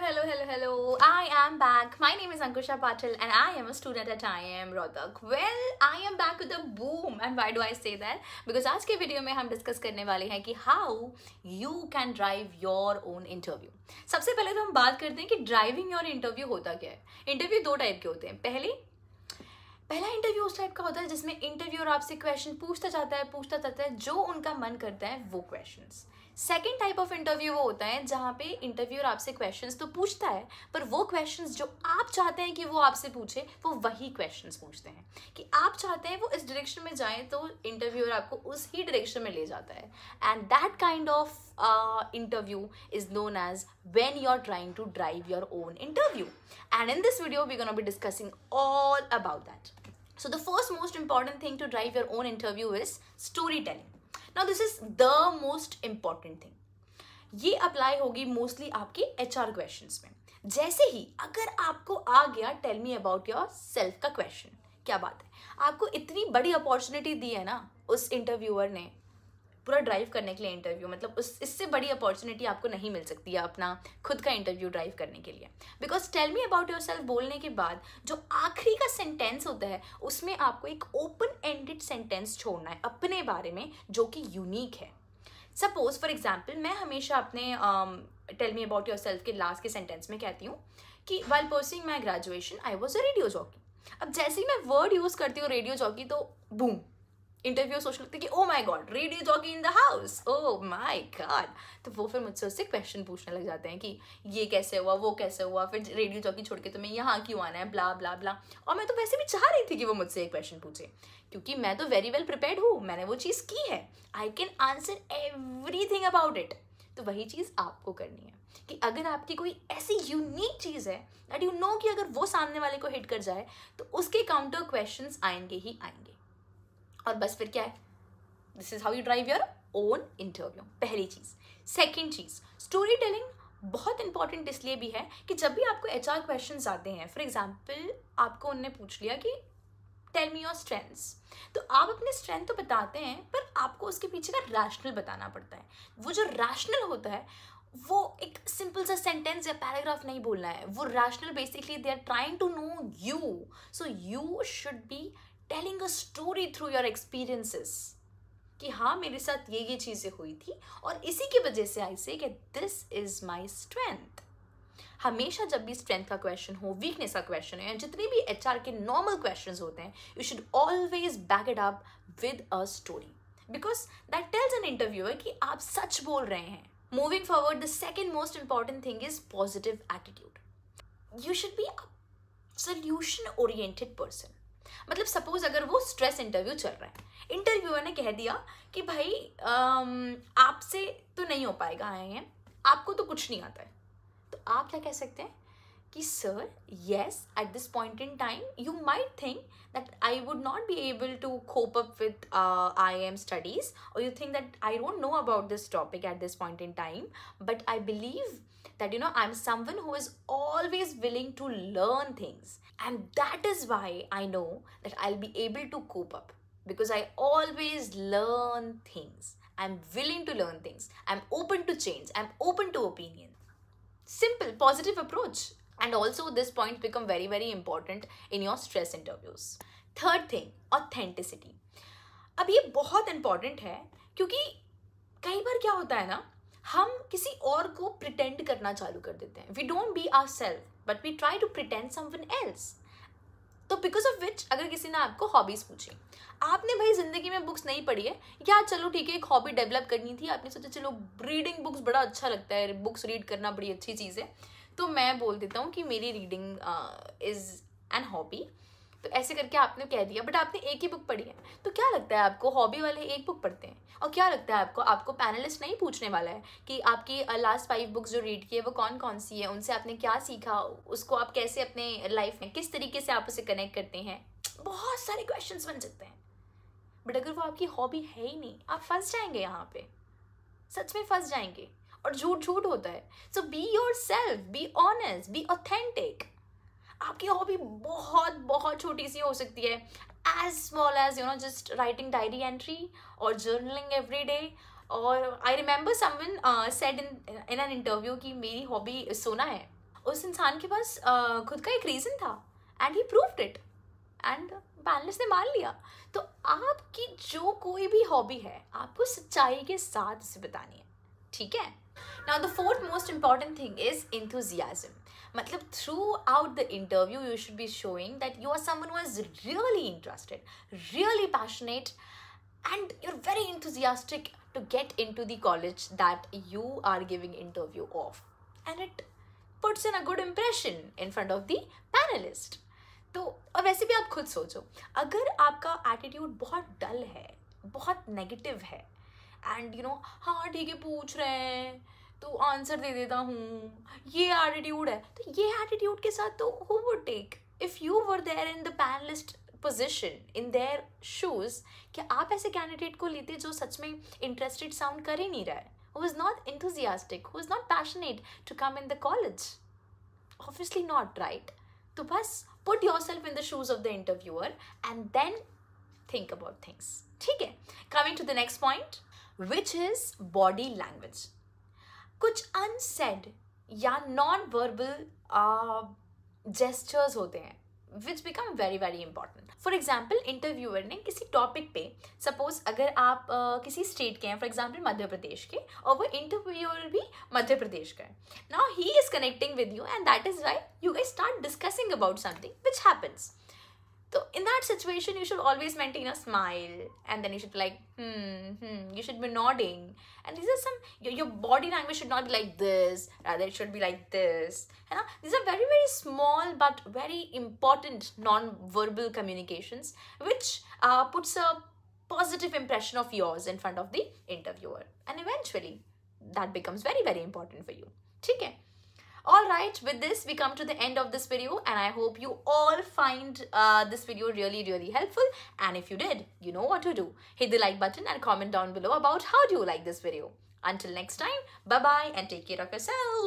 hello hello hello hello i am back my name is ankusha patil and i am a student at iim rohtak well i am back with a boom and why do i say that because aaj ke video mein hum discuss karne wale hain ki how you can drive your own interview सबसे पहले तो हम बात करते हैं कि driving और interview होता क्या है इंटरव्यू दो टाइप के होते हैं पहले पहला इंटरव्यू उस टाइप का होता है जिसमें इंटरव्यूअर आपसे क्वेश्चन पूछता जाता है पूछता जाता है जो उनका मन करता है वो questions second type of interview वो होता है जहाँ पे इंटरव्यूर आपसे क्वेश्चंस तो पूछता है पर वो क्वेश्चंस जो आप चाहते हैं कि वो आपसे पूछे वो वही क्वेश्चंस पूछते हैं कि आप चाहते हैं वो इस डायरेक्शन में जाएँ तो इंटरव्यूअर आपको उस ही डायरेक्शन में ले जाता है and that kind of interview is known as when you are trying to drive your own interview and in this video we gonna be discussing all about that so the first most important thing to drive your own interview is story telling now this is the most important thing ये apply होगी mostly आपके H R question में जैसे ही अगर आपको आ गया tell me about yourself का क्वेश्चन क्या बात है आपको इतनी बड़ी अपॉर्चुनिटी दी है ना उस इंटरव्यूअर ने पूरा ड्राइव करने के लिए इंटरव्यू मतलब उस इससे बड़ी अपॉर्चुनिटी आपको नहीं मिल सकती है अपना खुद का इंटरव्यू ड्राइव करने के लिए because tell me about yourself बोलने के बाद जो आखिरी का सेंटेंस होता है उसमें आपको एक ओपन एंडेड सेंटेंस छोड़ना है अपने बारे में जो कि यूनिक है सपोज फॉर एग्जाम्पल मैं हमेशा अपने tell me about yourself के लास्ट के सेंटेंस में कहती हूँ कि while pursuing my graduation I was a radio jockey अब जैसे ही मैं वर्ड यूज़ करती हूँ रेडियो जॉकी तो बूम इंटरव्यू सोच लगती कि oh my God radio jockey in the house oh my God तो वो फिर मुझसे उससे क्वेश्चन पूछने लग जाते हैं कि ये कैसे हुआ वो कैसे हुआ फिर रेडियो जॉकी छोड़ के तुम्हें यहाँ क्यों आना है ब्ला ब्ला ब्ला और मैं तो वैसे भी चाह रही थी कि वो मुझसे एक क्वेश्चन पूछे क्योंकि मैं तो वेरी वेल प्रिपेयर हूँ मैंने वो चीज़ की है I can answer every about it तो वही चीज़ आपको करनी है कि अगर आपकी कोई ऐसी यूनिक चीज़ है दैट यू नो कि अगर वो सामने वाले को हिट कर जाए तो उसके काउंटर क्वेश्चंस आएंगे ही आएंगे और बस फिर क्या है this is how you drive your own interview पहली चीज़ सेकेंड चीज़ स्टोरी टेलिंग बहुत इंपॉर्टेंट इसलिए भी है कि जब भी आपको एच आर क्वेश्चन आते हैं फॉर एग्जाम्पल आपको उनने पूछ लिया कि टेल मी योर स्ट्रेंथ्स तो आप अपने स्ट्रेंथ तो बताते हैं पर आपको उसके पीछे का रैशनल बताना पड़ता है वो जो रैशनल होता है वो एक सिंपल सा सेंटेंस या पैराग्राफ नहीं बोलना है वो rational basically they are trying to know you so you should be telling a story through your experiences कि हाँ मेरे साथ ये ये चीज़ें हुई थी और इसी की वजह से आई से कि दिस इज़ माई स्ट्रेंथ हमेशा जब भी स्ट्रेंथ का क्वेश्चन हो वीकनेस का क्वेश्चन हो या जितने भी एच के नॉर्मल क्वेश्चन होते हैं you should always back it up with a story because that tells an interview है कि आप सच बोल रहे हैं moving forward the second most important thing is positive attitude you should be a solution oriented person मतलब suppose अगर वो स्ट्रेस इंटरव्यू चल रहा है इंटरव्यूअर ने कह दिया कि भाई आपसे तो नहीं हो पाएगा आए हैं आपको तो कुछ नहीं आता है तो आप क्या कह सकते हैं Sir, yes. At this point in time, you might think that I would not be able to cope up with with I am studies और you think that I don't know about this topic at this point in time but I that you know i'm someone who is always willing to learn things and that is why i know that i'll be able to cope up because i always learn things i'm willing to learn things i'm open to change i'm open to opinion simple positive approach and also this point become very very important in your stress interviews third thing authenticity अब ये बहुत important है क्योंकि कई बार क्या होता है ना हम किसी और को प्रिटेंड करना चालू कर देते हैं we don't be ourselves but we try to pretend someone else तो बिकॉज ऑफ विच अगर किसी ने आपको हॉबीज पूछी आपने भाई जिंदगी में बुक्स नहीं पढ़ी है या चलो ठीक है एक हॉबी डेवलप करनी थी आपने सोचा चलो रीडिंग बुक्स बड़ा अच्छा लगता है बुक्स रीड करना बड़ी अच्छी चीज़ है तो मैं बोल देता हूँ कि मेरी रीडिंग इज़ एन हॉबी तो ऐसे करके आपने कह दिया बट आपने एक ही बुक पढ़ी है तो क्या लगता है आपको हॉबी वाले एक बुक पढ़ते हैं और क्या लगता है आपको आपको पैनलिस्ट नहीं पूछने वाला है कि आपकी लास्ट फाइव बुक्स जो रीड की है वो कौन कौन सी है उनसे आपने क्या सीखा उसको आप कैसे अपने लाइफ में किस तरीके से आप उसे कनेक्ट करते हैं बहुत सारे क्वेश्चन बन सकते हैं बट अगर वो आपकी हॉबी है ही नहीं आप फंस जाएंगे यहाँ पे सच में फंस जाएंगे और झूठ झूठ होता है so be yourself be honest be authentic आपकी हॉबी बहुत बहुत छोटी सी हो सकती है as small as you know just writing diary entry और जर्नलिंग एवरी डे और I remember someone said in in an interview कि मेरी हॉबी सोना है उस इंसान के पास uh, खुद का एक रीज़न था and he proved it and panelist ने मान लिया तो आपकी जो कोई भी हॉबी है आपको सच्चाई के साथ इसे बतानी है ठीक है Now, the fourth most important thing is enthusiasm. Matlab, throughout the interview, you should be showing that you are someone who is really interested, really passionate, and you're very enthusiastic to get into the college that you are giving interview of. And it puts in a good impression in front of the panelist. तो और वैसे भी आप खुद सोचो अगर आपका attitude बहुत dull है बहुत negative है and you know हाँ ठीक है पूछ रहे हैं तो आंसर दे देता हूँ ये एटीट्यूड है तो ये एटीट्यूड के साथ तो who would take if you were there in the panelist position in their shoes क्या आप ऐसे कैंडिडेट को लेते जो सच में इंटरेस्टेड साउंड कर ही नहीं रहा है who is not enthusiastic who is not passionate to come in the college obviously not right तो बस put yourself in the shoes of the interviewer and then think about things ठीक है coming to the next point which is body language कुछ unsaid या non verbal gestures होते हैं which become very very important for example interviewer ने किसी topic पे suppose अगर आप uh, किसी स्टेट के हैं फॉर एग्जाम्पल मध्य प्रदेश के और वो इंटरव्यूअर भी मध्य प्रदेश का है now he is connecting with you and that is why you गई start discussing about something which happens So in that situation, you should always maintain a smile, and then you should be like, hmm, hmm. You should be nodding, and these are some your, your body language should not be like this. Rather, it should be like this. these are very very small but very important non-verbal communications, which uh, puts a positive impression of yours in front of the interviewer, and eventually that becomes very very important for you. ठीक है all right with this we come to the end of this video and i hope you all find uh, this video really really helpful and if you did you know what to do hit the like button and comment down below about how do you like this video until next time bye bye and take care of yourself